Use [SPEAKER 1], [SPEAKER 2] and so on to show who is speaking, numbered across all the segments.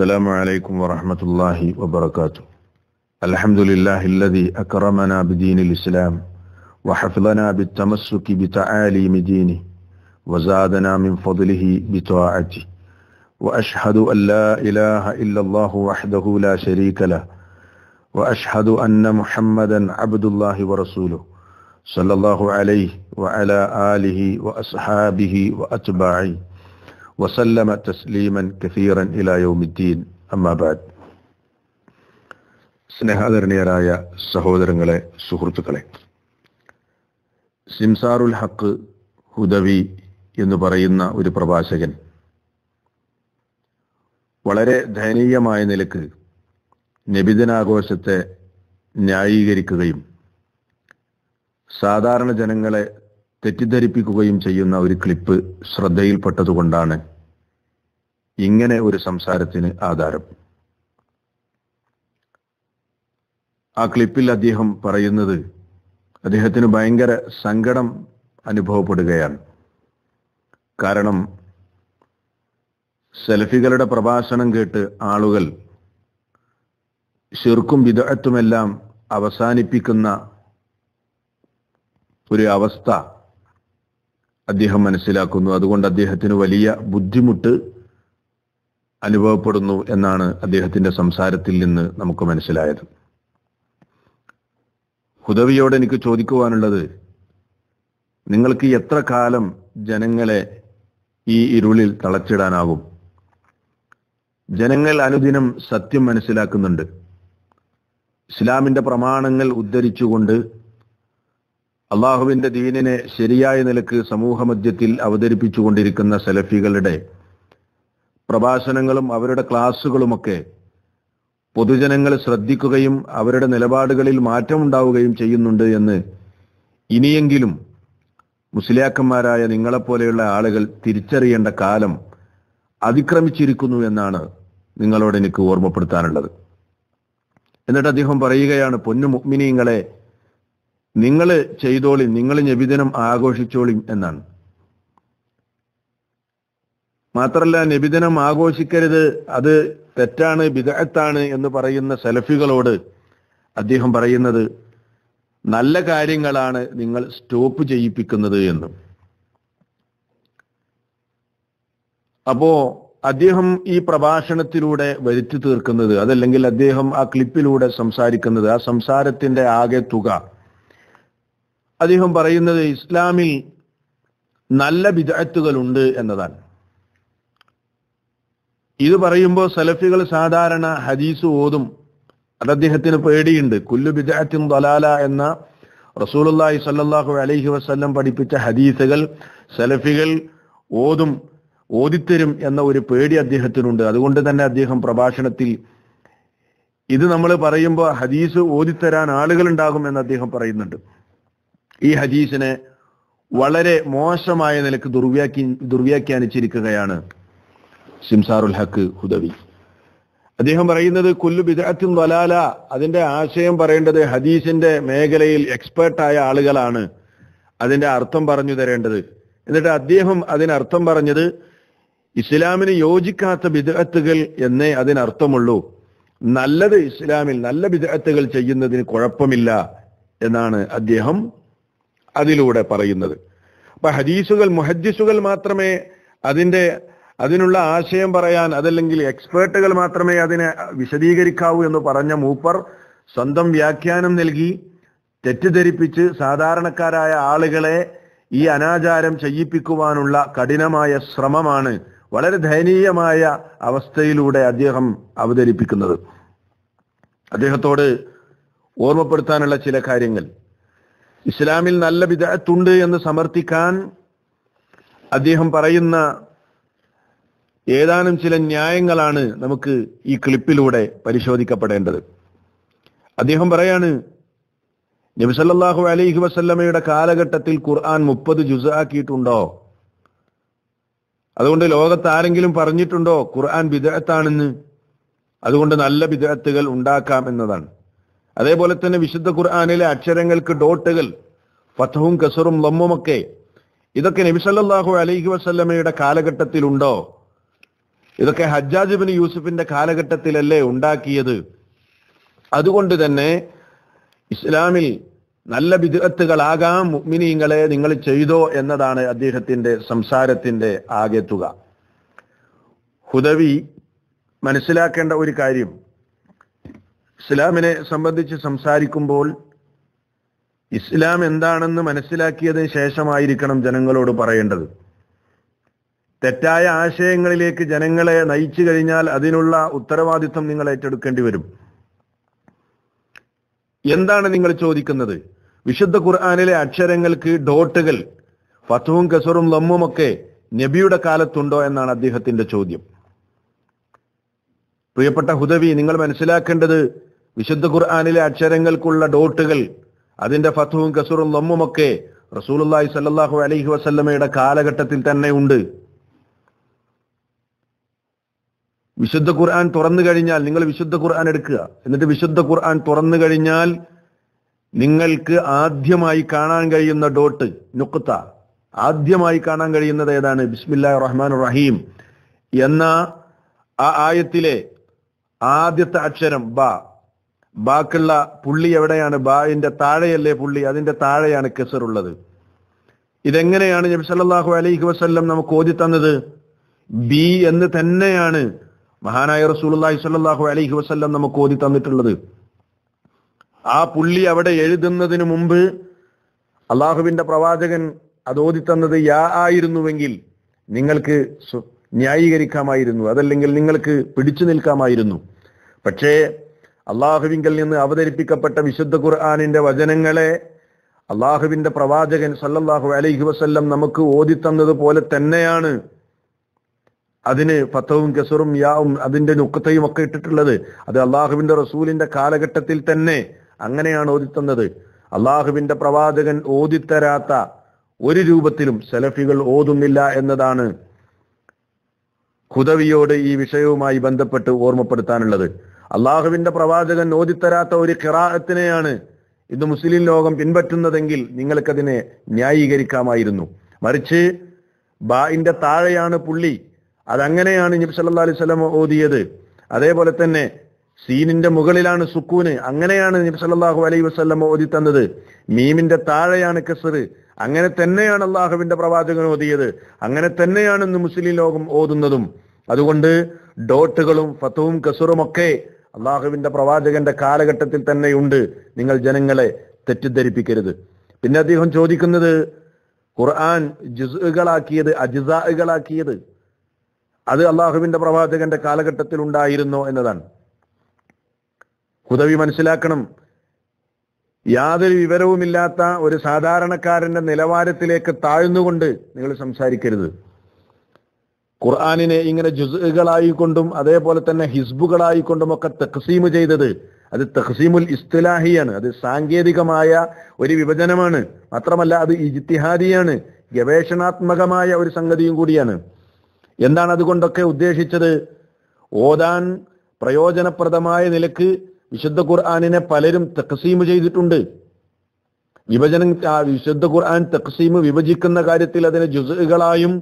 [SPEAKER 1] السلام عليكم ورحمة الله وبركاته الحمد لله الذي أكرمنا بدين الإسلام وحفظنا بالتمسك بتعاليم دينه وزادنا من فضله بطاعته وأشهد أن لا إله إلا الله وحده لا شريك له وأشهد أن محمدا عبد الله ورسوله صلى الله عليه وعلى آله وأصحابه وأتباعه وسلم تسليما كثيرا إلى يوم الدين أما بعد സ്നേഹാദരണീയരായ സഹോദരങ്ങളെ സുഹൃത്തുക്കളെ സിംസാറുൽ ഹക്ക് ഹുദവി എന്ന് പറയുന്ന ഒരു പ്രഭാഷകൻ വളരെ ദയനീയമായ നിലക്ക് നിബിദിനാഘോഷത്തെ ന്യായീകരിക്കുകയും സാധാരണ ജനങ്ങളെ തെറ്റിദ്ധരിപ്പിക്കുകയും ചെയ്യുന്ന ഒരു ക്ലിപ്പ് ശ്രദ്ധയിൽപ്പെട്ടതുകൊണ്ടാണ് ഇങ്ങനെ ഒരു സംസാരത്തിന് ആധാരം ആ ക്ലിപ്പിൽ അദ്ദേഹം പറയുന്നത് അദ്ദേഹത്തിന് ഭയങ്കര സങ്കടം അനുഭവപ്പെടുകയാണ് കാരണം സെൽഫികളുടെ പ്രഭാഷണം കേട്ട് ആളുകൾ ശിർക്കും വിദഗ്ധത്തുമെല്ലാം അവസാനിപ്പിക്കുന്ന ഒരു അവസ്ഥ അദ്ദേഹം മനസ്സിലാക്കുന്നു അതുകൊണ്ട് അദ്ദേഹത്തിന് വലിയ ബുദ്ധിമുട്ട് അനുഭവപ്പെടുന്നു എന്നാണ് അദ്ദേഹത്തിന്റെ സംസാരത്തിൽ നിന്ന് നമുക്ക് മനസ്സിലായത് ഹുദവിയോട് എനിക്ക് ചോദിക്കുവാനുള്ളത് നിങ്ങൾക്ക് എത്ര കാലം ജനങ്ങളെ ഈ ഇരുളിൽ തളച്ചിടാനാവും ജനങ്ങൾ അനുദിനം സത്യം മനസ്സിലാക്കുന്നുണ്ട് ഇസ്ലാമിന്റെ പ്രമാണങ്ങൾ ഉദ്ധരിച്ചുകൊണ്ട് അള്ളാഹുവിന്റെ ദീനിനെ ശരിയായ നിലക്ക് സമൂഹമധ്യത്തിൽ അവതരിപ്പിച്ചുകൊണ്ടിരിക്കുന്ന സലഫികളുടെ പ്രഭാഷണങ്ങളും അവരുടെ ക്ലാസ്സുകളുമൊക്കെ പൊതുജനങ്ങൾ ശ്രദ്ധിക്കുകയും അവരുടെ നിലപാടുകളിൽ മാറ്റമുണ്ടാവുകയും ചെയ്യുന്നുണ്ട് എന്ന് ഇനിയെങ്കിലും മുസ്ലിയാക്കന്മാരായ നിങ്ങളെപ്പോലെയുള്ള ആളുകൾ തിരിച്ചറിയേണ്ട കാലം അതിക്രമിച്ചിരിക്കുന്നു എന്നാണ് നിങ്ങളോട് എനിക്ക് ഓർമ്മപ്പെടുത്താനുള്ളത് എന്നിട്ട് അദ്ദേഹം പറയുകയാണ് പൊന്നു മുക്മിനിങ്ങളെ നിങ്ങൾ ചെയ്തോളി നിങ്ങൾ ഞബിദിനം ആഘോഷിച്ചോളി എന്നാണ് മാത്രല്ല നിബിദിനം ആഘോഷിക്കരുത് അത് തെറ്റാണ് വിദഗ്ധാണ് എന്ന് പറയുന്ന സെലഫികളോട് അദ്ദേഹം പറയുന്നത് നല്ല കാര്യങ്ങളാണ് നിങ്ങൾ സ്റ്റോപ്പ് ചെയ്യിപ്പിക്കുന്നത് എന്നും അപ്പോ അദ്ദേഹം ഈ പ്രഭാഷണത്തിലൂടെ വരുത്തി തീർക്കുന്നത് അതല്ലെങ്കിൽ അദ്ദേഹം ആ ക്ലിപ്പിലൂടെ സംസാരിക്കുന്നത് ആ സംസാരത്തിന്റെ ആകെ തുക അദ്ദേഹം പറയുന്നത് ഇസ്ലാമിൽ നല്ല വിദഗ്ധകളുണ്ട് എന്നതാണ് ഇത് പറയുമ്പോൾ സലഫികൾ സാധാരണ ഹദീസ് ഓതും അത് അദ്ദേഹത്തിന് പേടിയുണ്ട് കുല്ലു ബിദാത്തിൻ ദലാല എന്ന റസൂലുല്ലാഹി സല്ലാഹു അലൈഹി വസ്ല്ലം പഠിപ്പിച്ച ഹദീസുകൾ സലഫികൾ ഓതും ഓതിത്തരും എന്ന ഒരു പേടി അദ്ദേഹത്തിനുണ്ട് അതുകൊണ്ട് തന്നെ അദ്ദേഹം പ്രഭാഷണത്തിൽ ഇത് നമ്മൾ പറയുമ്പോൾ ഹദീസ് ഓതിത്തരാൻ ആളുകൾ ഉണ്ടാകും എന്ന് അദ്ദേഹം പറയുന്നുണ്ട് ഈ ഹദീസിനെ വളരെ മോശമായ നിലക്ക് ദുർവ്യാഖ്യ ദുർവ്യാഖ്യാനിച്ചിരിക്കുകയാണ് സിംസാറുൽ ഹക്ക് ഹുദവി അദ്ദേഹം പറയുന്നത് കുല്ലു ബിദാത്തിൻ വലാല അതിൻ്റെ ആശയം പറയേണ്ടത് ഹദീസിൻ്റെ മേഖലയിൽ എക്സ്പേർട്ടായ ആളുകളാണ് അതിൻ്റെ അർത്ഥം പറഞ്ഞു തരേണ്ടത് എന്നിട്ട് അദ്ദേഹം അതിനർത്ഥം പറഞ്ഞത് ഇസ്ലാമിന് യോജിക്കാത്ത ബിദഅത്തുകൾ എന്നേ അതിനർത്ഥമുള്ളൂ നല്ലത് ഇസ്ലാമിൽ നല്ല ബിദഅത്തുകൾ ചെയ്യുന്നതിന് കുഴപ്പമില്ല എന്നാണ് അദ്ദേഹം അതിലൂടെ പറയുന്നത് അപ്പൊ ഹദീസുകൾ മുഹദ്ദിസുകൾ മാത്രമേ അതിൻ്റെ അതിനുള്ള ആശയം പറയാൻ അതല്ലെങ്കിൽ എക്സ്പേർട്ടുകൾ മാത്രമേ അതിനെ വിശദീകരിക്കാവൂ എന്ന് പറഞ്ഞ മൂപ്പർ സ്വന്തം വ്യാഖ്യാനം നൽകി തെറ്റിദ്ധരിപ്പിച്ച് സാധാരണക്കാരായ ആളുകളെ ഈ അനാചാരം ചെയ്യിപ്പിക്കുവാനുള്ള കഠിനമായ ശ്രമമാണ് വളരെ ദയനീയമായ അവസ്ഥയിലൂടെ അദ്ദേഹം അവതരിപ്പിക്കുന്നത് അദ്ദേഹത്തോട് ഓർമ്മപ്പെടുത്താനുള്ള ചില കാര്യങ്ങൾ ഇസ്ലാമിൽ നല്ല വിദഗ്ധത്തുണ്ട് എന്ന് സമർത്ഥിക്കാൻ അദ്ദേഹം പറയുന്ന ഏതാനും ചില ന്യായങ്ങളാണ് നമുക്ക് ഈ ക്ലിപ്പിലൂടെ പരിശോധിക്കപ്പെടേണ്ടത് അദ്ദേഹം പറയാണ് നബിസല്ലാഹു അലൈഹി വസല്ലമയുടെ കാലഘട്ടത്തിൽ ഖുർആൻ മുപ്പത് ജുസാക്കിയിട്ടുണ്ടോ അതുകൊണ്ട് ലോകത്ത് ആരെങ്കിലും പറഞ്ഞിട്ടുണ്ടോ ഖുർആൻ വിദഗത്താണെന്ന് അതുകൊണ്ട് നല്ല വിദഗത്തുകൾ ഉണ്ടാക്കാം എന്നതാണ് അതേപോലെ തന്നെ വിശുദ്ധ ഖുർആാനിലെ അക്ഷരങ്ങൾക്ക് ഡോട്ടുകൾ ഫത്തഹും കസറും ലമ്മുമൊക്കെ ഇതൊക്കെ നബിസല്ലാഹു അലൈഹി വസല്ലമയുടെ കാലഘട്ടത്തിലുണ്ടോ ഇതൊക്കെ ഹജ്ജാജിബിന് യൂസുഫിന്റെ കാലഘട്ടത്തിലല്ലേ ഉണ്ടാക്കിയത് അതുകൊണ്ട് തന്നെ ഇസ്ലാമിൽ നല്ല വിദഗത്തുകളാകാം മുഗ്മിനീങ്ങളെ നിങ്ങൾ ചെയ്തോ എന്നതാണ് അദ്ദേഹത്തിന്റെ സംസാരത്തിന്റെ ആകെ തുക ഹുദവി മനസ്സിലാക്കേണ്ട ഒരു കാര്യം ഇസ്ലാമിനെ സംബന്ധിച്ച് സംസാരിക്കുമ്പോൾ ഇസ്ലാം എന്താണെന്ന് മനസ്സിലാക്കിയതിന് ശേഷമായിരിക്കണം ജനങ്ങളോട് പറയേണ്ടത് തെറ്റായ ആശയങ്ങളിലേക്ക് ജനങ്ങളെ നയിച്ചു കഴിഞ്ഞാൽ അതിനുള്ള ഉത്തരവാദിത്വം നിങ്ങൾ ഏറ്റെടുക്കേണ്ടി വരും എന്താണ് നിങ്ങൾ ചോദിക്കുന്നത് വിശുദ്ധ ഖുർആാനിലെ അക്ഷരങ്ങൾക്ക് ഡോട്ടുകൾ ഫത്തുവും കസറും ലമ്മുമൊക്കെ നബിയുടെ കാലത്തുണ്ടോ എന്നാണ് അദ്ദേഹത്തിന്റെ ചോദ്യം പ്രിയപ്പെട്ട ഹുദവി നിങ്ങൾ മനസ്സിലാക്കേണ്ടത് വിശുദ്ധ ഖുർആാനിലെ അക്ഷരങ്ങൾക്കുള്ള ഡോട്ടുകൾ അതിന്റെ ഫത്തുവും കസറും ലമ്മുമൊക്കെ റസൂലുല്ലായി സല്ലാഹു അലഹി വസല്ലമയുടെ കാലഘട്ടത്തിൽ തന്നെ ഉണ്ട് വിശുദ്ധ ഖുർആൻ തുറന്നു കഴിഞ്ഞാൽ നിങ്ങൾ വിശുദ്ധ ഖുർആൻ എടുക്കുക എന്നിട്ട് വിശുദ്ധ ഖുർആൻ തുറന്നു കഴിഞ്ഞാൽ നിങ്ങൾക്ക് ആദ്യമായി കാണാൻ കഴിയുന്ന ഡോട്ട് നുക്ത ആദ്യമായി കാണാൻ കഴിയുന്നത് ഏതാണ് ബിസ്മില്ലാ റഹ്മാൻ റഹീം എന്ന ആ ആയത്തിലെ ആദ്യത്തെ അക്ഷരം ബ ബാക്കുള്ള പുള്ളി എവിടെയാണ് ബാവിന്റെ താഴെയല്ലേ പുള്ളി അതിന്റെ താഴെയാണ് കെസർ ഉള്ളത് ഇതെങ്ങനെയാണ് നബി സല്ലാഹു അലൈഹി വസ്ല്ലം നമുക്ക് ഓതി തന്നത് ബി എന്ന് തന്നെയാണ് മഹാനായ റസൂലി സല്ലാഹു അലഹി വസ്ല്ലാം നമുക്ക് ഓതി തന്നിട്ടുള്ളത് ആ പുള്ളി അവിടെ എഴുതുന്നതിന് മുമ്പ് അള്ളാഹുവിന്റെ പ്രവാചകൻ അത് ഓതി തന്നത് യാ ആയിരുന്നുവെങ്കിൽ നിങ്ങൾക്ക് ന്യായീകരിക്കാമായിരുന്നു അതല്ലെങ്കിൽ നിങ്ങൾക്ക് പിടിച്ചു നിൽക്കാമായിരുന്നു പക്ഷേ അള്ളാഹുവിങ്കിൽ നിന്ന് അവതരിപ്പിക്കപ്പെട്ട വിശുദ്ധ ഖുർആാനിന്റെ വചനങ്ങളെ അള്ളാഹുവിന്റെ പ്രവാചകൻ സല്ലല്ലാഹു അലൈഹി വസല്ലം നമുക്ക് ഓതിത്തന്നത് പോലെ തന്നെയാണ് അതിന് പത്തവും കെസറും യാവും അതിന്റെ നുക്കത്തയും ഒക്കെ ഇട്ടിട്ടുള്ളത് അത് അള്ളാഹുവിന്റെ റസൂലിന്റെ കാലഘട്ടത്തിൽ തന്നെ അങ്ങനെയാണ് ഓതിത്തന്നത് അള്ളാഹുവിന്റെ പ്രവാചകൻ ഓതിത്തരാത്ത ഒരു രൂപത്തിലും സെലഫികൾ ഓതുന്നില്ല എന്നതാണ് ഖുദവിയോട് ഈ വിഷയവുമായി ബന്ധപ്പെട്ട് ഓർമ്മപ്പെടുത്താനുള്ളത് അള്ളാഹുവിന്റെ പ്രവാചകൻ ഓതിത്തരാത്ത ഒരു കിറാഹത്തിനെയാണ് ഇന്ന് മുസ്ലിം ലോകം പിൻപറ്റുന്നതെങ്കിൽ നിങ്ങൾക്കതിനെ ന്യായീകരിക്കാമായിരുന്നു മറിച്ച് ഇന്റെ താഴെയാണ് പുള്ളി അതങ്ങനെയാണ് നബി സല്ലാ അലൈഹി സ്വലം ഓതിയത് അതേപോലെ തന്നെ സീനിന്റെ മുകളിലാണ് സുക്കൂന് അങ്ങനെയാണ് നബി സല്ലാഹു അലൈഹി വസ്ലം ഓതി തന്നത് മീമിന്റെ താഴെയാണ് കസർ അങ്ങനെ തന്നെയാണ് അള്ളാഹുവിന്റെ പ്രവാചകൻ ഓതിയത് അങ്ങനെ തന്നെയാണ് ഇന്ന് മുസ്ലിം ലോകം ഓതുന്നതും അതുകൊണ്ട് ഡോട്ടുകളും ഫത്തവും കസുറും ഒക്കെ അള്ളാഹുവിന്റെ പ്രവാചകന്റെ കാലഘട്ടത്തിൽ തന്നെയുണ്ട് നിങ്ങൾ ജനങ്ങളെ തെറ്റിദ്ധരിപ്പിക്കരുത് പിന്നെ അദ്ദേഹം ചോദിക്കുന്നത് ഖുർആൻ ജുസുകളാക്കിയത് അജിസാഹുകളാക്കിയത് അത് അള്ളാഹുവിന്റെ പ്രവാചകന്റെ കാലഘട്ടത്തിൽ ഉണ്ടായിരുന്നോ എന്നതാണ് ഹുദവി മനസ്സിലാക്കണം യാതൊരു വിവരവുമില്ലാത്ത ഒരു സാധാരണക്കാരന്റെ നിലവാരത്തിലേക്ക് താഴ്ന്നുകൊണ്ട് നിങ്ങൾ സംസാരിക്കരുത് ഖുർആാനിനെ ഇങ്ങനെ ജുസുകളായിക്കൊണ്ടും അതേപോലെ തന്നെ ഹിസ്ബുകളായിക്കൊണ്ടും ഒക്കെ തഹസീമ് ചെയ്തത് അത് തഹസീമുൽ ഇസ്തലാഹിയാണ് അത് സാങ്കേതികമായ ഒരു വിഭജനമാണ് മാത്രമല്ല അത് ഇജിത്തിഹാദിയാണ് ഗവേഷണാത്മകമായ ഒരു സംഗതിയും കൂടിയാണ് എന്താണ് അതുകൊണ്ടൊക്കെ ഉദ്ദേശിച്ചത് ഓതാൻ പ്രയോജനപ്രദമായ നിലക്ക് വിശുദ്ധ ഖുർആാനിനെ പലരും തക്സീം ചെയ്തിട്ടുണ്ട് വിഭജനം വിശുദ്ധ ഖുർആൻ തക്സീം വിഭജിക്കുന്ന കാര്യത്തിൽ അതിനെ ജുസുകളായും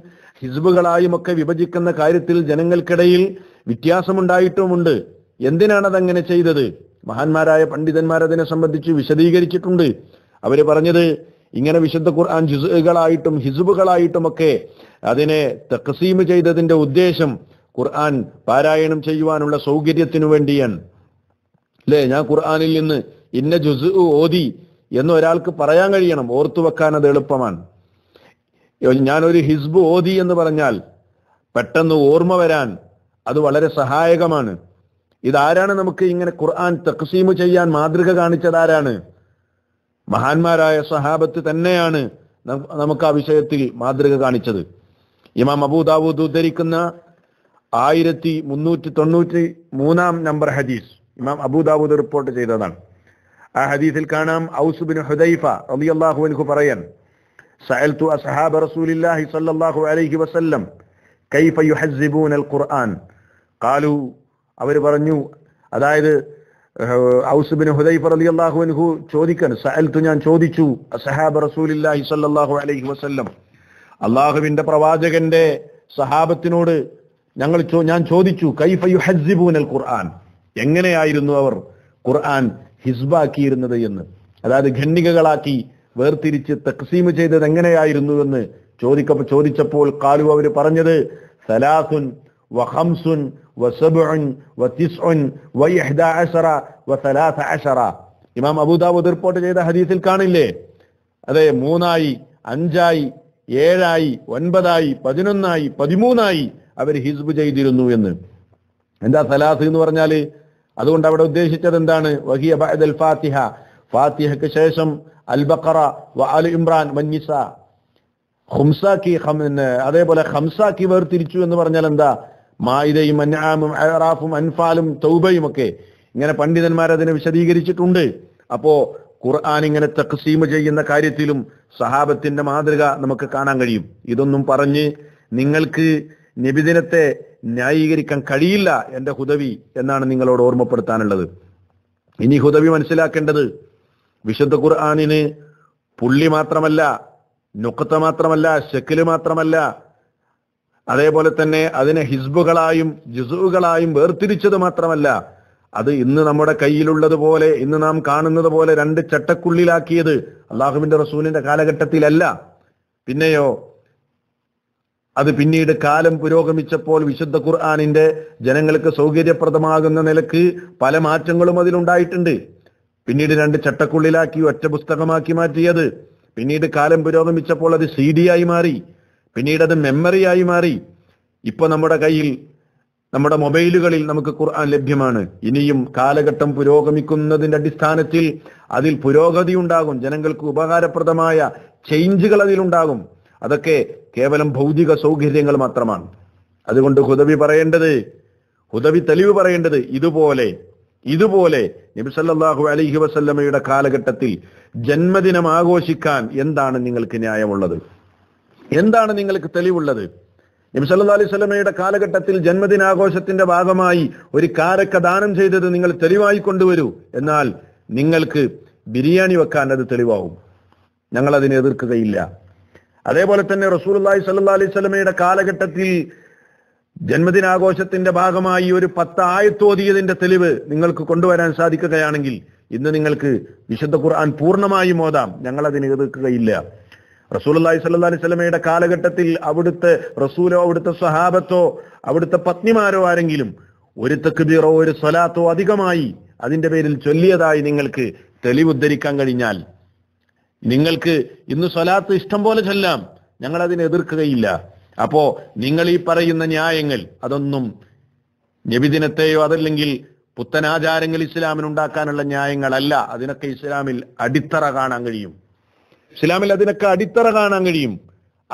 [SPEAKER 1] ഹിസ്ബുകളായും ഒക്കെ വിഭജിക്കുന്ന കാര്യത്തിൽ ജനങ്ങൾക്കിടയിൽ വ്യത്യാസമുണ്ടായിട്ടുമുണ്ട് എന്തിനാണ് അതങ്ങനെ ചെയ്തത് മഹാന്മാരായ പണ്ഡിതന്മാർ അതിനെ സംബന്ധിച്ച് വിശദീകരിച്ചിട്ടുണ്ട് അവർ പറഞ്ഞത് ഇങ്ങനെ വിശുദ്ധ ഖുർആൻ ജുസുകളായിട്ടും ഒക്കെ അതിനെ തക്സീം ചെയ്തതിന്റെ ഉദ്ദേശം ഖുർആൻ പാരായണം ചെയ്യുവാനുള്ള സൗകര്യത്തിനു വേണ്ടിയാണ് അല്ലേ ഞാൻ ഖുർആാനിൽ നിന്ന് ഇന്ന ജുസ് ഓതി എന്ന് ഒരാൾക്ക് പറയാൻ കഴിയണം ഓർത്തു വെക്കാൻ അത് എളുപ്പമാണ് ഞാനൊരു ഹിസ്ബ് ഓതി എന്ന് പറഞ്ഞാൽ പെട്ടെന്ന് ഓർമ്മ വരാൻ അത് വളരെ സഹായകമാണ് ഇതാരാണ് നമുക്ക് ഇങ്ങനെ ഖുർആൻ തക്സീം ചെയ്യാൻ മാതൃക കാണിച്ചതാരാണ് മഹാന്മാരായ സഹാബത്ത് തന്നെയാണ് നമുക്ക് ആ വിഷയത്തിൽ മാതൃക കാണിച്ചത് ഇമാം അബൂദാവൂദ് ഉദ്ധരിക്കുന്ന ആയിരത്തി മുന്നൂറ്റി തൊണ്ണൂറ്റി മൂന്നാം നമ്പർ ഹദീസ് ഇമാം അബൂദാവൂദ് റിപ്പോർട്ട് ചെയ്തതാണ് ആ ഹദീസിൽ കാണാം ഔസുബിൻ ഹുദൈഫ റളിയല്ലാഹു അൻഹു പറയാൻ സഅൽതു അസ്ഹാബ റസൂലില്ലാഹി സ്വല്ലല്ലാഹു അലൈഹി വസല്ലം കൈഫ യുഹസിബൂനൽ ഖുർആൻ قالوا അവർ പറഞ്ഞു അതായത് ഔസുബിന് ഹുദൈഫർ അലി അള്ളാഹുവിൻഹു ചോദിക്കാൻ സഅൽത്തു ഞാൻ ചോദിച്ചു അസഹാബ് റസൂലില്ലാഹി സല്ലാഹു അലൈഹി വസ്ല്ലം അള്ളാഹുവിന്റെ പ്രവാചകന്റെ സഹാബത്തിനോട് ഞങ്ങൾ ഞാൻ ചോദിച്ചു കൈഫ യു അൽ ഖുർആൻ എങ്ങനെയായിരുന്നു അവർ ഖുർആൻ ഹിസ്ബാക്കിയിരുന്നത് എന്ന് അതായത് ഖണ്ഡികകളാക്കി വേർതിരിച്ച് തക്സീം ചെയ്തത് എങ്ങനെയായിരുന്നു എന്ന് ചോദിക്കപ്പോ ചോദിച്ചപ്പോൾ കാലു അവർ പറഞ്ഞത് സലാസുൻ വഹംസുൻ وسبع وتسع وإحدى عشر وثلاث عشر ഇമാം അബൂദാബുദ് റിപ്പോർട്ട് ചെയ്ത ഹദീസിൽ കാണില്ലേ അതെ മൂന്നായി അഞ്ചായി ഏഴായി ഒൻപതായി പതിനൊന്നായി പതിമൂന്നായി അവർ ഹിസ്ബ് ചെയ്തിരുന്നു എന്ന് എന്താ സലാസ് എന്ന് പറഞ്ഞാൽ അതുകൊണ്ട് അവിടെ ഉദ്ദേശിച്ചത് എന്താണ് വഹിയ ബഅദൽ ഫാത്തിഹ ഫാത്തിഹയ്ക്ക് ശേഷം അൽ ബഖറ വ അൽ ഇമ്രാൻ വന്നിസ ഖുംസാക്കി അതേപോലെ ഖംസാക്കി വേർതിരിച്ചു എന്ന് പറഞ്ഞാൽ എന്താ മായിരയും അന്യാമും അറാഫും അൻഫാലും തൗബയും ഒക്കെ ഇങ്ങനെ പണ്ഡിതന്മാർ അതിനെ വിശദീകരിച്ചിട്ടുണ്ട് അപ്പോ ഖുർആൻ ഇങ്ങനെ തക്സീമ ചെയ്യുന്ന കാര്യത്തിലും സഹാബത്തിന്റെ മാതൃക നമുക്ക് കാണാൻ കഴിയും ഇതൊന്നും പറഞ്ഞ് നിങ്ങൾക്ക് നിബിദിനത്തെ ന്യായീകരിക്കാൻ കഴിയില്ല എന്റെ ഹുദവി എന്നാണ് നിങ്ങളോട് ഓർമ്മപ്പെടുത്താനുള്ളത് ഇനി ഹുദവി മനസ്സിലാക്കേണ്ടത് വിശുദ്ധ ഖുർആാനിന് പുള്ളി മാത്രമല്ല നുക്കത്ത മാത്രമല്ല ശക്കില് മാത്രമല്ല അതേപോലെ തന്നെ അതിനെ ഹിസ്ബുകളായും ജിസുകളായും വേർതിരിച്ചത് മാത്രമല്ല അത് ഇന്ന് നമ്മുടെ കയ്യിലുള്ളതുപോലെ ഇന്ന് നാം കാണുന്നത് പോലെ രണ്ട് ചട്ടക്കുള്ളിലാക്കിയത് അള്ളാഹുബിന്റെ റസൂലിന്റെ കാലഘട്ടത്തിലല്ല പിന്നെയോ അത് പിന്നീട് കാലം പുരോഗമിച്ചപ്പോൾ വിശുദ്ധ ഖുർആാനിന്റെ ജനങ്ങൾക്ക് സൗകര്യപ്രദമാകുന്ന നിലക്ക് പല മാറ്റങ്ങളും അതിലുണ്ടായിട്ടുണ്ട് പിന്നീട് രണ്ട് ചട്ടക്കുള്ളിലാക്കി ഒറ്റ പുസ്തകമാക്കി മാറ്റിയത് പിന്നീട് കാലം പുരോഗമിച്ചപ്പോൾ അത് സി ആയി മാറി പിന്നീട് അത് മെമ്മറിയായി മാറി ഇപ്പൊ നമ്മുടെ കയ്യിൽ നമ്മുടെ മൊബൈലുകളിൽ നമുക്ക് ഖുർആൻ ലഭ്യമാണ് ഇനിയും കാലഘട്ടം പുരോഗമിക്കുന്നതിന്റെ അടിസ്ഥാനത്തിൽ അതിൽ പുരോഗതി ഉണ്ടാകും ജനങ്ങൾക്ക് ഉപകാരപ്രദമായ ചേഞ്ചുകൾ അതിലുണ്ടാകും അതൊക്കെ കേവലം ഭൗതിക സൗകര്യങ്ങൾ മാത്രമാണ് അതുകൊണ്ട് ഹുദവി പറയേണ്ടത് ഹുദവി തെളിവ് പറയേണ്ടത് ഇതുപോലെ ഇതുപോലെ സല്ലല്ലാഹു അലഹി വസല്ലമയുടെ കാലഘട്ടത്തിൽ ജന്മദിനം ആഘോഷിക്കാൻ എന്താണ് നിങ്ങൾക്ക് ന്യായമുള്ളത് എന്താണ് നിങ്ങൾക്ക് തെളിവുള്ളത് നബിസല്ലാ അലൈഹി സ്വലമയുടെ കാലഘട്ടത്തിൽ ജന്മദിനാഘോഷത്തിന്റെ ഭാഗമായി ഒരു കാരക്ക ദാനം ചെയ്തത് നിങ്ങൾ തെളിവായി കൊണ്ടുവരൂ എന്നാൽ നിങ്ങൾക്ക് ബിരിയാണി വെക്കാൻ അത് തെളിവാവും ഞങ്ങൾ അതിനെ എതിർക്കുകയില്ല അതേപോലെ തന്നെ റസൂൽ അല്ലാഹി സല്ലാ അലൈഹി സ്വലമയുടെ കാലഘട്ടത്തിൽ ജന്മദിനാഘോഷത്തിന്റെ ഭാഗമായി ഒരു പത്ത് ആയത്തോതിയതിന്റെ തെളിവ് നിങ്ങൾക്ക് കൊണ്ടുവരാൻ സാധിക്കുകയാണെങ്കിൽ ഇന്ന് നിങ്ങൾക്ക് വിശുദ്ധ ഖുർആൻ പൂർണ്ണമായും ഓതാം ഞങ്ങൾ അതിനെ എതിർക്കുകയില്ല റസൂൽ അള്ളാഹി അലൈഹി സ്വലമയുടെ കാലഘട്ടത്തിൽ അവിടുത്തെ റസൂലോ അവിടുത്തെ സഹാബത്തോ അവിടുത്തെ പത്നിമാരോ ആരെങ്കിലും ഒരു തക്ബീറോ ഒരു സ്വലാത്തോ അധികമായി അതിന്റെ പേരിൽ ചൊല്ലിയതായി നിങ്ങൾക്ക് തെളിവുദ്ധരിക്കാൻ കഴിഞ്ഞാൽ നിങ്ങൾക്ക് ഇന്ന് സ്വലാത്ത് ഇഷ്ടം പോലെ ചൊല്ലാം ഞങ്ങൾ അതിനെ എതിർക്കുകയില്ല അപ്പോ നിങ്ങൾ ഈ പറയുന്ന ന്യായങ്ങൾ അതൊന്നും നബിദിനത്തെയോ അതല്ലെങ്കിൽ പുത്തനാചാരങ്ങൾ ഇസ്ലാമിനുണ്ടാക്കാനുള്ള ന്യായങ്ങളല്ല അതിനൊക്കെ ഇസ്ലാമിൽ അടിത്തറ കാണാൻ കഴിയും ഇസ്ലാമിൽ അതിനൊക്കെ അടിത്തറ കാണാൻ കഴിയും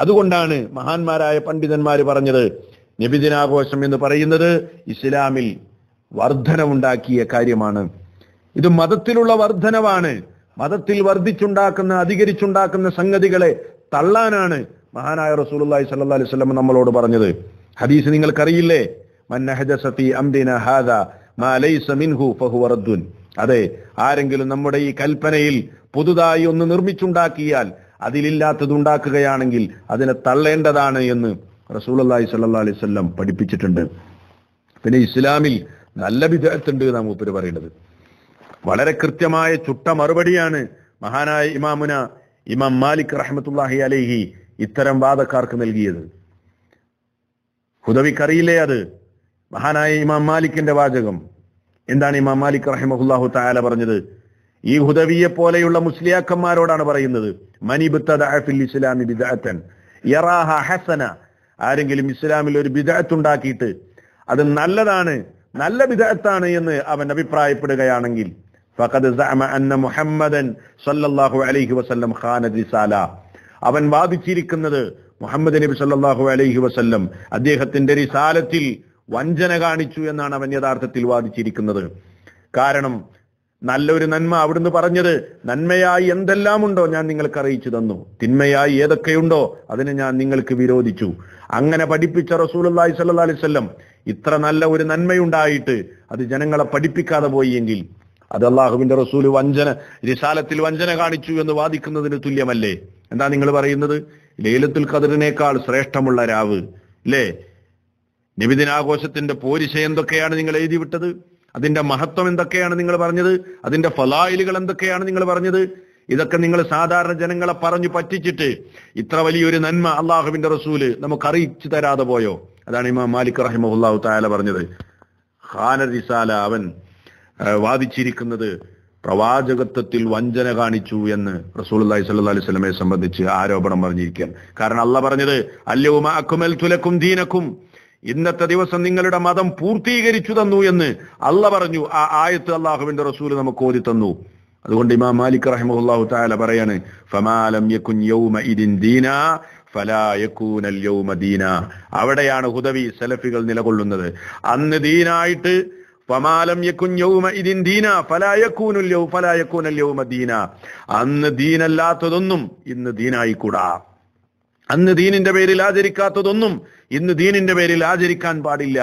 [SPEAKER 1] അതുകൊണ്ടാണ് മഹാന്മാരായ പണ്ഡിതന്മാർ പറഞ്ഞത് നബിദിനാഘോഷം എന്ന് പറയുന്നത് ഇസ്ലാമിൽ വർധനമുണ്ടാക്കിയ കാര്യമാണ് ഇത് മതത്തിലുള്ള വർധനവാണ് മതത്തിൽ വർദ്ധിച്ചുണ്ടാക്കുന്ന അധികരിച്ചുണ്ടാക്കുന്ന സംഗതികളെ തള്ളാനാണ് മഹാനായ റസൂലി സല്ലാ അലൈഹി സ്വലം നമ്മളോട് പറഞ്ഞത് ഹദീസ് നിങ്ങൾക്കറിയില്ലേ അതെ ആരെങ്കിലും നമ്മുടെ ഈ കൽപ്പനയിൽ പുതുതായി ഒന്ന് നിർമ്മിച്ചുണ്ടാക്കിയാൽ ഉണ്ടാക്കുകയാണെങ്കിൽ അതിനെ തള്ളേണ്ടതാണ് എന്ന് റസൂൾ അള്ളാഹി സല്ലാ അലൈവല്ലം പഠിപ്പിച്ചിട്ടുണ്ട് പിന്നെ ഇസ്ലാമിൽ നല്ല വിധേയത്തുണ്ട് നാം മൂപ്പര് പറയുന്നത് വളരെ കൃത്യമായ ചുട്ട മറുപടിയാണ് മഹാനായ ഇമാമുന ഇമാം മാലിക് റഹ്മത്തുല്ലാഹി അലൈഹി ഇത്തരം വാദക്കാർക്ക് നൽകിയത് ഹുദവിക്കറിയില്ലേ അത് മഹാനായ ഇമാം മാലിക്കിന്റെ വാചകം എന്താണ് ഇമാം മാലിക് റഹിമഹുല്ലാഹു തായാല പറഞ്ഞത് ഈ ഹുദവിയെ പോലെയുള്ള മുസ്ലിയാക്കന്മാരോടാണ് പറയുന്നത് ഇസ്ലാമി ബിദഅത്തൻ ഹസന ആരെങ്കിലും ഇസ്ലാമിൽ ഒരു ഉണ്ടാക്കിയിട്ട് അത് നല്ലതാണ് നല്ല ബിദഅത്താണ് എന്ന് അവൻ അഭിപ്രായപ്പെടുകയാണെങ്കിൽ ഫഖദ് സഅമ മുഹമ്മദൻ സല്ലല്ലാഹു അലൈഹി വസല്ലം ഖാന അവൻ വാദിച്ചിരിക്കുന്നത് മുഹമ്മദ് നബി സല്ലല്ലാഹു അലൈഹി വസല്ലം അദ്ദേഹത്തിന്റെ റിസാലത്തിൽ വഞ്ചന കാണിച്ചു എന്നാണ് അവൻ യഥാർത്ഥത്തിൽ വാദിച്ചിരിക്കുന്നത് കാരണം നല്ലൊരു നന്മ അവിടുന്ന് പറഞ്ഞത് നന്മയായി എന്തെല്ലാമുണ്ടോ ഉണ്ടോ ഞാൻ നിങ്ങൾക്ക് അറിയിച്ചു തന്നു തിന്മയായി ഏതൊക്കെയുണ്ടോ അതിനെ ഞാൻ നിങ്ങൾക്ക് വിരോധിച്ചു അങ്ങനെ പഠിപ്പിച്ച റസൂലി സല്ലാ അലിസ്വല്ലം ഇത്ര നല്ല ഒരു നന്മയുണ്ടായിട്ട് അത് ജനങ്ങളെ പഠിപ്പിക്കാതെ പോയി എങ്കിൽ അത് അള്ളാഹുവിന്റെ റസൂൽ വഞ്ചന രിസാലത്തിൽ വഞ്ചന കാണിച്ചു എന്ന് വാദിക്കുന്നതിന് തുല്യമല്ലേ എന്താ നിങ്ങൾ പറയുന്നത് ലേലത്തുൽ കതിറിനേക്കാൾ ശ്രേഷ്ഠമുള്ള രാവ് അല്ലേ നിബിദിനാഘോഷത്തിന്റെ പോരിശ എന്തൊക്കെയാണ് നിങ്ങൾ വിട്ടത് അതിന്റെ മഹത്വം എന്തൊക്കെയാണ് നിങ്ങൾ പറഞ്ഞത് അതിന്റെ ഫലായിലുകൾ എന്തൊക്കെയാണ് നിങ്ങൾ പറഞ്ഞത് ഇതൊക്കെ നിങ്ങൾ സാധാരണ ജനങ്ങളെ പറഞ്ഞു പറ്റിച്ചിട്ട് ഇത്ര വലിയൊരു നന്മ അള്ളാഹുവിന്റെ റസൂല് നമുക്ക് അറിയിച്ചു തരാതെ പോയോ അതാണ് ഇമാം മാലിക് റഹിമുല്ലാഹു താല പറഞ്ഞത് ഖാന റിസാല അവൻ വാദിച്ചിരിക്കുന്നത് പ്രവാചകത്വത്തിൽ വഞ്ചന കാണിച്ചു എന്ന് റസൂൽ അള്ളഹി സല്ല അലൈഹി സ്വലമയെ സംബന്ധിച്ച് ആരോപണം പറഞ്ഞിരിക്കുകയാണ് കാരണം അല്ല പറഞ്ഞത് അല്ലവുമാക്കും ദീനക്കും ഇന്നത്തെ ദിവസം നിങ്ങളുടെ മതം പൂർത്തീകരിച്ചു തന്നു എന്ന് അല്ല പറഞ്ഞു ആ ആയത്ത് അള്ളാഹുവിന്റെ റസൂല് നമുക്ക് ഓതി തന്നു അതുകൊണ്ട് ഇമാം മാലിക് റഹിമുല്ലാഹു താല പറയാണ് ഫമാലം യകുൻ അവിടെയാണ് ഹുദവി സലഫികൾ നിലകൊള്ളുന്നത് അന്ന് ദീനായിട്ട് ഫമാലം അന്ന് ദീനല്ലാത്തതൊന്നും ഇന്ന് ദീനായിക്കൂടാ അന്ന് ദീനിന്റെ പേരിൽ ആചരിക്കാത്തതൊന്നും ഇന്ന് ദീനിന്റെ പേരിൽ ആചരിക്കാൻ പാടില്ല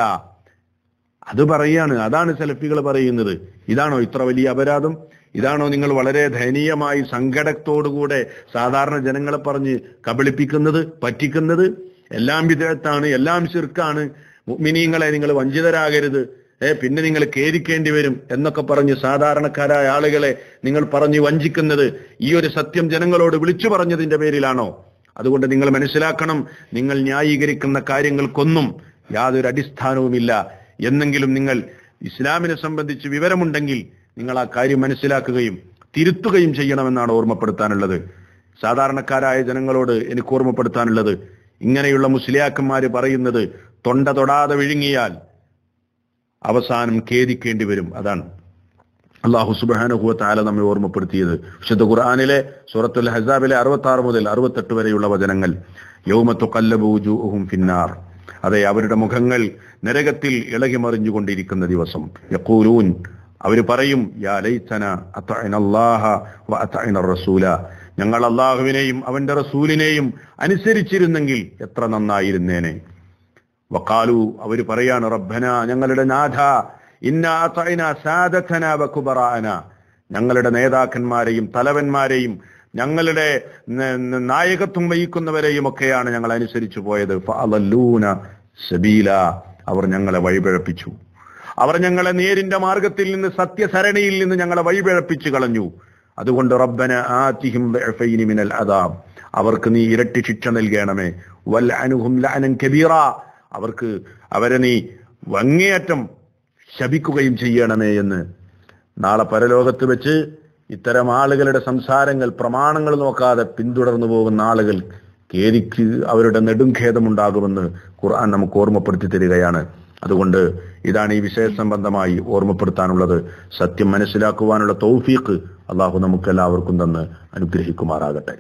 [SPEAKER 1] അത് പറയാണ് അതാണ് സെലഫികൾ പറയുന്നത് ഇതാണോ ഇത്ര വലിയ അപരാധം ഇതാണോ നിങ്ങൾ വളരെ ദയനീയമായി സങ്കടത്തോടുകൂടെ സാധാരണ ജനങ്ങളെ പറഞ്ഞ് കബളിപ്പിക്കുന്നത് പറ്റിക്കുന്നത് എല്ലാം വിധേയത്താണ് എല്ലാം ശിർക്കാണ് മിനിങ്ങളെ നിങ്ങൾ വഞ്ചിതരാകരുത് ഏഹ് പിന്നെ നിങ്ങൾ കേരിക്കേണ്ടി വരും എന്നൊക്കെ പറഞ്ഞ് സാധാരണക്കാരായ ആളുകളെ നിങ്ങൾ പറഞ്ഞ് വഞ്ചിക്കുന്നത് ഈ ഒരു സത്യം ജനങ്ങളോട് വിളിച്ചു പറഞ്ഞതിന്റെ പേരിലാണോ അതുകൊണ്ട് നിങ്ങൾ മനസ്സിലാക്കണം നിങ്ങൾ ന്യായീകരിക്കുന്ന കാര്യങ്ങൾക്കൊന്നും യാതൊരു അടിസ്ഥാനവുമില്ല എന്നെങ്കിലും നിങ്ങൾ ഇസ്ലാമിനെ സംബന്ധിച്ച് വിവരമുണ്ടെങ്കിൽ നിങ്ങൾ ആ കാര്യം മനസ്സിലാക്കുകയും തിരുത്തുകയും ചെയ്യണമെന്നാണ് ഓർമ്മപ്പെടുത്താനുള്ളത് സാധാരണക്കാരായ ജനങ്ങളോട് എനിക്ക് ഓർമ്മപ്പെടുത്താനുള്ളത് ഇങ്ങനെയുള്ള മുസ്ലിയാക്കന്മാർ പറയുന്നത് തൊണ്ട തൊടാതെ വിഴുങ്ങിയാൽ അവസാനം ഖേദിക്കേണ്ടി വരും അതാണ് അള്ളാഹു സുബാനുഹുവത്താല നമ്മെ ഓർമ്മപ്പെടുത്തിയത് വിശുദ്ധ ഖുർആാനിലെ സൂറത്തുൽ ഹസാബിലെ അറുപത്തി ആറ് മുതൽ അറുപത്തെട്ട് വരെയുള്ള വചനങ്ങൾ യൗമത്തു കല്ലബൂജുഹും ഫിന്നാർ അതെ അവരുടെ മുഖങ്ങൾ നരകത്തിൽ ഇളകി മറിഞ്ഞുകൊണ്ടിരിക്കുന്ന ദിവസം യക്കൂലൂൻ അവർ പറയും യാ വ റസൂല ഞങ്ങൾ അള്ളാഹുവിനെയും അവന്റെ റസൂലിനെയും അനുസരിച്ചിരുന്നെങ്കിൽ എത്ര നന്നായിരുന്നേനെ വക്കാലു അവര് പറയാണ് റബ്ബന ഞങ്ങളുടെ നാഥ ഇന്നാത്തന ഞങ്ങളുടെ നേതാക്കന്മാരെയും തലവന്മാരെയും ഞങ്ങളുടെ നായകത്വം വഹിക്കുന്നവരെയും ഒക്കെയാണ് ഞങ്ങൾ അനുസരിച്ചു പോയത് സബീല അവർ ഞങ്ങളെ വഴിപിഴപ്പിച്ചു അവർ ഞങ്ങളെ നേരിന്റെ മാർഗത്തിൽ നിന്ന് സത്യസരണിയിൽ നിന്ന് ഞങ്ങളെ വഴിപിഴപ്പിച്ചു കളഞ്ഞു അതുകൊണ്ട് റബ്ബന ആതിഹിം മിനൽ അദാബ് അവർക്ക് നീ ഇരട്ടി ശിക്ഷ നൽകണമേ വൽ അനുഹും ലഅനൻ കബീറ അവർക്ക് അവരെ നീ വങ്ങേയറ്റം ശപിക്കുകയും ചെയ്യണമേ എന്ന് നാളെ പരലോകത്ത് വെച്ച് ഇത്തരം ആളുകളുടെ സംസാരങ്ങൾ പ്രമാണങ്ങൾ നോക്കാതെ പിന്തുടർന്നു പോകുന്ന ആളുകൾ കേരിക്ക് അവരുടെ നെടുംഖേദമുണ്ടാകുമെന്ന് ഖുർആൻ നമുക്ക് ഓർമ്മപ്പെടുത്തി തരികയാണ് അതുകൊണ്ട് ഇതാണ് ഈ വിഷയ സംബന്ധമായി ഓർമ്മപ്പെടുത്താനുള്ളത് സത്യം മനസ്സിലാക്കുവാനുള്ള തൗഫീഖ് അള്ളാഹു നമുക്കെല്ലാവർക്കും തന്ന് അനുഗ്രഹിക്കുമാറാകട്ടെ